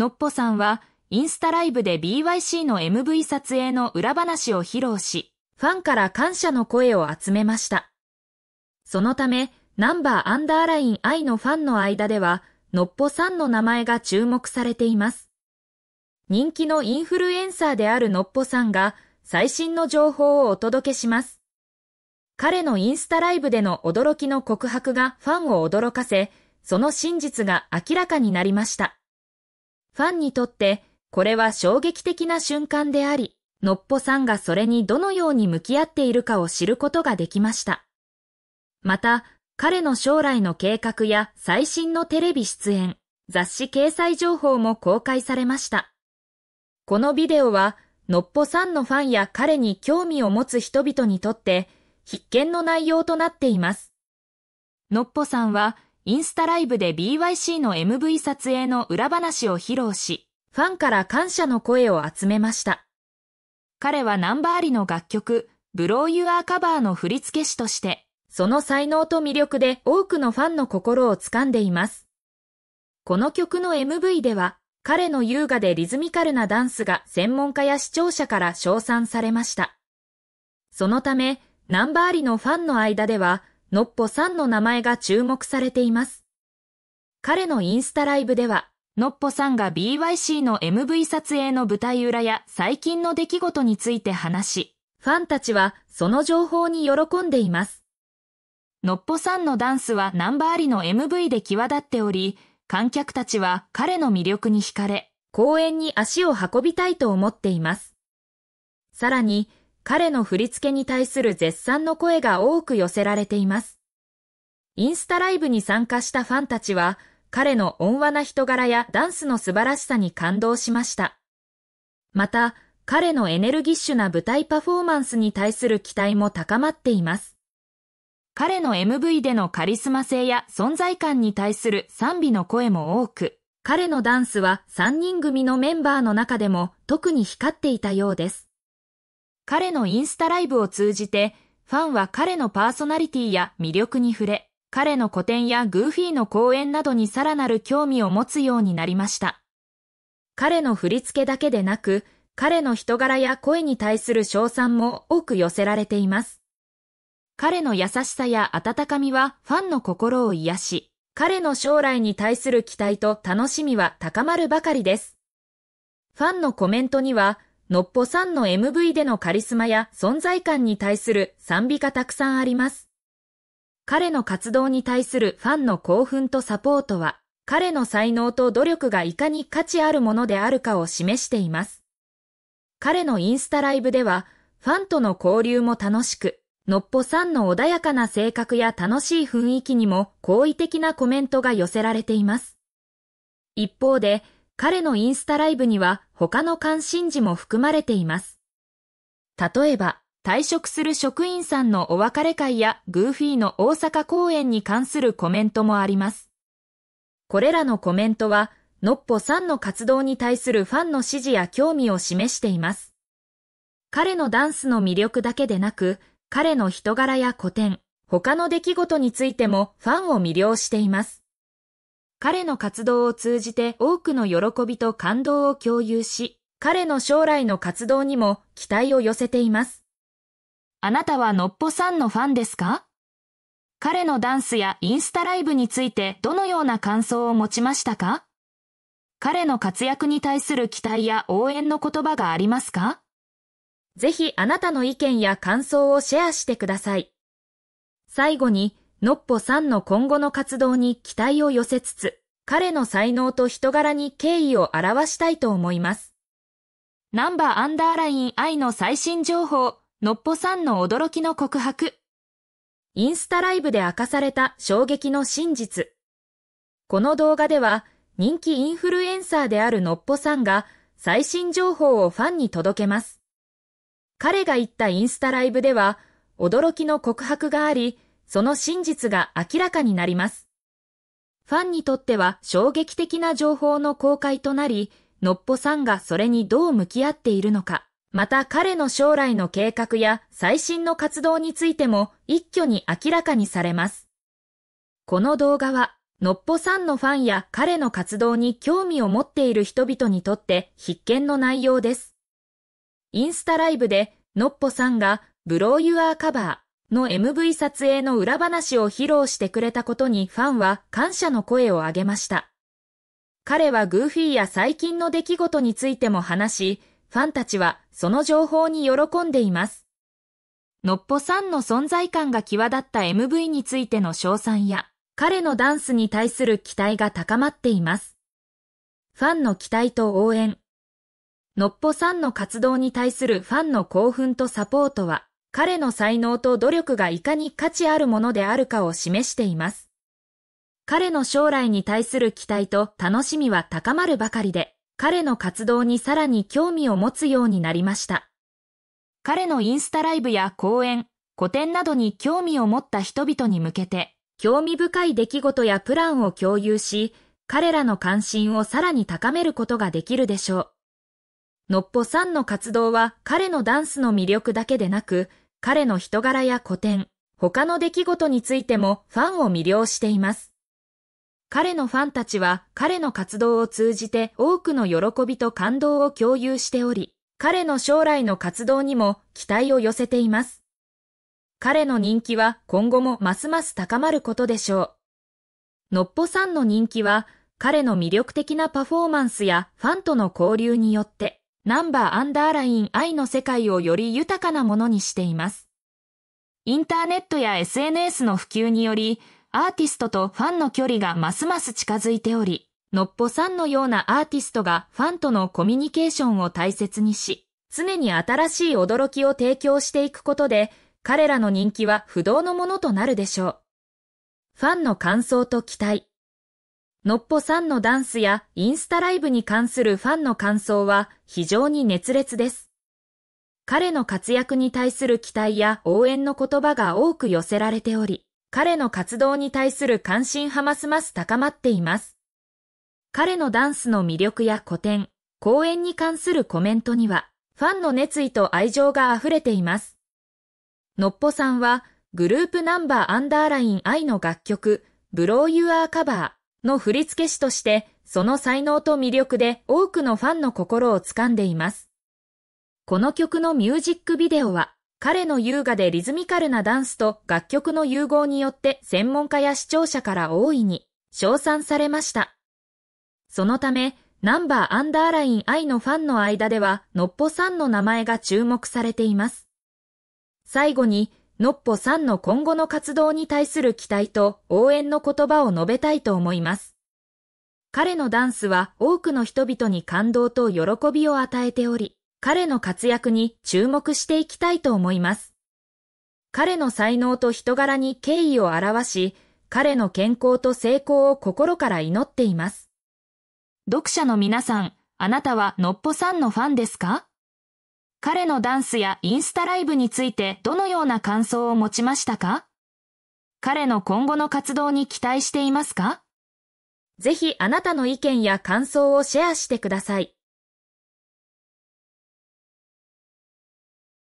のっぽさんは、インスタライブで BYC の MV 撮影の裏話を披露し、ファンから感謝の声を集めました。そのため、ナンバーアンダーライン I のファンの間では、のっぽさんの名前が注目されています。人気のインフルエンサーであるのっぽさんが、最新の情報をお届けします。彼のインスタライブでの驚きの告白がファンを驚かせ、その真実が明らかになりました。ファンにとってこれは衝撃的な瞬間であり、のっぽさんがそれにどのように向き合っているかを知ることができました。また、彼の将来の計画や最新のテレビ出演、雑誌掲載情報も公開されました。このビデオは、のっぽさんのファンや彼に興味を持つ人々にとって、必見の内容となっています。のっぽさんは、インスタライブで BYC の MV 撮影の裏話を披露し、ファンから感謝の声を集めました。彼はナンバーリの楽曲、ブローユアーカバーの振付師として、その才能と魅力で多くのファンの心を掴んでいます。この曲の MV では、彼の優雅でリズミカルなダンスが専門家や視聴者から称賛されました。そのため、ナンバーリのファンの間では、のっぽさんの名前が注目されています。彼のインスタライブでは、のっぽさんが BYC の MV 撮影の舞台裏や最近の出来事について話し、ファンたちはその情報に喜んでいます。のっぽさんのダンスはナンバーリの MV で際立っており、観客たちは彼の魅力に惹かれ、公園に足を運びたいと思っています。さらに、彼の振り付けに対する絶賛の声が多く寄せられています。インスタライブに参加したファンたちは、彼の温和な人柄やダンスの素晴らしさに感動しました。また、彼のエネルギッシュな舞台パフォーマンスに対する期待も高まっています。彼の MV でのカリスマ性や存在感に対する賛美の声も多く、彼のダンスは3人組のメンバーの中でも特に光っていたようです。彼のインスタライブを通じて、ファンは彼のパーソナリティや魅力に触れ、彼の個展やグーフィーの講演などにさらなる興味を持つようになりました。彼の振り付けだけでなく、彼の人柄や声に対する賞賛も多く寄せられています。彼の優しさや温かみはファンの心を癒し、彼の将来に対する期待と楽しみは高まるばかりです。ファンのコメントには、のっぽさんの MV でのカリスマや存在感に対する賛美がたくさんあります。彼の活動に対するファンの興奮とサポートは、彼の才能と努力がいかに価値あるものであるかを示しています。彼のインスタライブでは、ファンとの交流も楽しく、のっぽさんの穏やかな性格や楽しい雰囲気にも好意的なコメントが寄せられています。一方で、彼のインスタライブには他の関心事も含まれています。例えば、退職する職員さんのお別れ会やグーフィーの大阪公演に関するコメントもあります。これらのコメントは、のっぽさんの活動に対するファンの支持や興味を示しています。彼のダンスの魅力だけでなく、彼の人柄や古典、他の出来事についてもファンを魅了しています。彼の活動を通じて多くの喜びと感動を共有し、彼の将来の活動にも期待を寄せています。あなたはのっぽさんのファンですか彼のダンスやインスタライブについてどのような感想を持ちましたか彼の活躍に対する期待や応援の言葉がありますかぜひあなたの意見や感想をシェアしてください。最後にノッポさんの今後の活動に期待を寄せつつ、彼の才能と人柄に敬意を表したいと思います。ナンバーアンダーライン愛の最新情報、ノッポさんの驚きの告白。インスタライブで明かされた衝撃の真実。この動画では、人気インフルエンサーであるノッポさんが、最新情報をファンに届けます。彼が言ったインスタライブでは、驚きの告白があり、その真実が明らかになります。ファンにとっては衝撃的な情報の公開となり、のっぽさんがそれにどう向き合っているのか、また彼の将来の計画や最新の活動についても一挙に明らかにされます。この動画は、のっぽさんのファンや彼の活動に興味を持っている人々にとって必見の内容です。インスタライブで、のっぽさんがブローユアーカバー、の MV 撮影の裏話を披露してくれたことにファンは感謝の声を上げました。彼はグーフィーや最近の出来事についても話し、ファンたちはその情報に喜んでいます。のっぽさんの存在感が際立った MV についての賞賛や、彼のダンスに対する期待が高まっています。ファンの期待と応援。のっぽさんの活動に対するファンの興奮とサポートは、彼の才能と努力がいかに価値あるものであるかを示しています。彼の将来に対する期待と楽しみは高まるばかりで、彼の活動にさらに興味を持つようになりました。彼のインスタライブや講演、個展などに興味を持った人々に向けて、興味深い出来事やプランを共有し、彼らの関心をさらに高めることができるでしょう。のっぽさんの活動は彼のダンスの魅力だけでなく、彼の人柄や古典、他の出来事についてもファンを魅了しています。彼のファンたちは彼の活動を通じて多くの喜びと感動を共有しており、彼の将来の活動にも期待を寄せています。彼の人気は今後もますます高まることでしょう。のっぽさんの人気は彼の魅力的なパフォーマンスやファンとの交流によってナンバーアンダーライン愛の世界をより豊かなものにしています。インターネットや SNS の普及により、アーティストとファンの距離がますます近づいており、のっぽさんのようなアーティストがファンとのコミュニケーションを大切にし、常に新しい驚きを提供していくことで、彼らの人気は不動のものとなるでしょう。ファンの感想と期待、のっぽさんのダンスやインスタライブに関するファンの感想は非常に熱烈です。彼の活躍に対する期待や応援の言葉が多く寄せられており、彼の活動に対する関心はますます高まっています。彼のダンスの魅力や古典、公演に関するコメントには、ファンの熱意と愛情が溢れています。のっぽさんは、グループナンバーアンダーライン愛の楽曲、ブローユアーカバー、の振付師として、その才能と魅力で多くのファンの心を掴んでいます。この曲のミュージックビデオは、彼の優雅でリズミカルなダンスと楽曲の融合によって専門家や視聴者から大いに称賛されました。そのため、ナンバーアンダーライン I のファンの間では、のっぽさんの名前が注目されています。最後に、のっぽさんの今後の活動に対する期待と応援の言葉を述べたいと思います。彼のダンスは多くの人々に感動と喜びを与えており、彼の活躍に注目していきたいと思います。彼の才能と人柄に敬意を表し、彼の健康と成功を心から祈っています。読者の皆さん、あなたはのっぽさんのファンですか彼のダンスやインスタライブについてどのような感想を持ちましたか彼の今後の活動に期待していますかぜひあなたの意見や感想をシェアしてください。